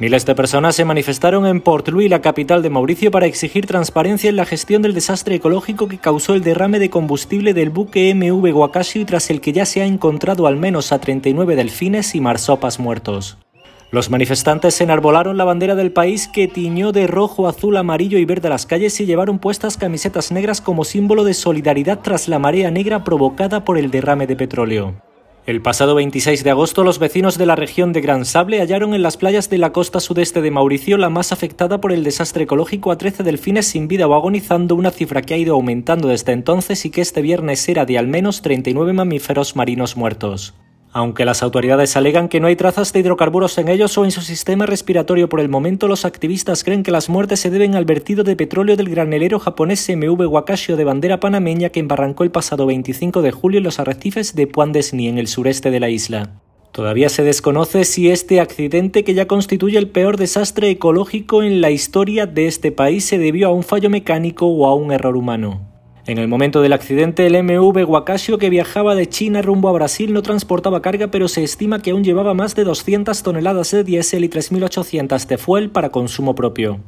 Miles de personas se manifestaron en Port Louis, la capital de Mauricio, para exigir transparencia en la gestión del desastre ecológico que causó el derrame de combustible del buque MV Guacasio tras el que ya se ha encontrado al menos a 39 delfines y marsopas muertos. Los manifestantes enarbolaron la bandera del país que tiñó de rojo, azul, amarillo y verde las calles y llevaron puestas camisetas negras como símbolo de solidaridad tras la marea negra provocada por el derrame de petróleo. El pasado 26 de agosto, los vecinos de la región de Gran Sable hallaron en las playas de la costa sudeste de Mauricio la más afectada por el desastre ecológico a 13 delfines sin vida o agonizando, una cifra que ha ido aumentando desde entonces y que este viernes era de al menos 39 mamíferos marinos muertos. Aunque las autoridades alegan que no hay trazas de hidrocarburos en ellos o en su sistema respiratorio por el momento, los activistas creen que las muertes se deben al vertido de petróleo del granelero japonés MV Wakashio de bandera panameña que embarrancó el pasado 25 de julio en los arrecifes de Puandesni, en el sureste de la isla. Todavía se desconoce si este accidente, que ya constituye el peor desastre ecológico en la historia de este país, se debió a un fallo mecánico o a un error humano. En el momento del accidente, el MV Wakashio que viajaba de China rumbo a Brasil no transportaba carga, pero se estima que aún llevaba más de 200 toneladas de diésel y 3.800 de fuel para consumo propio.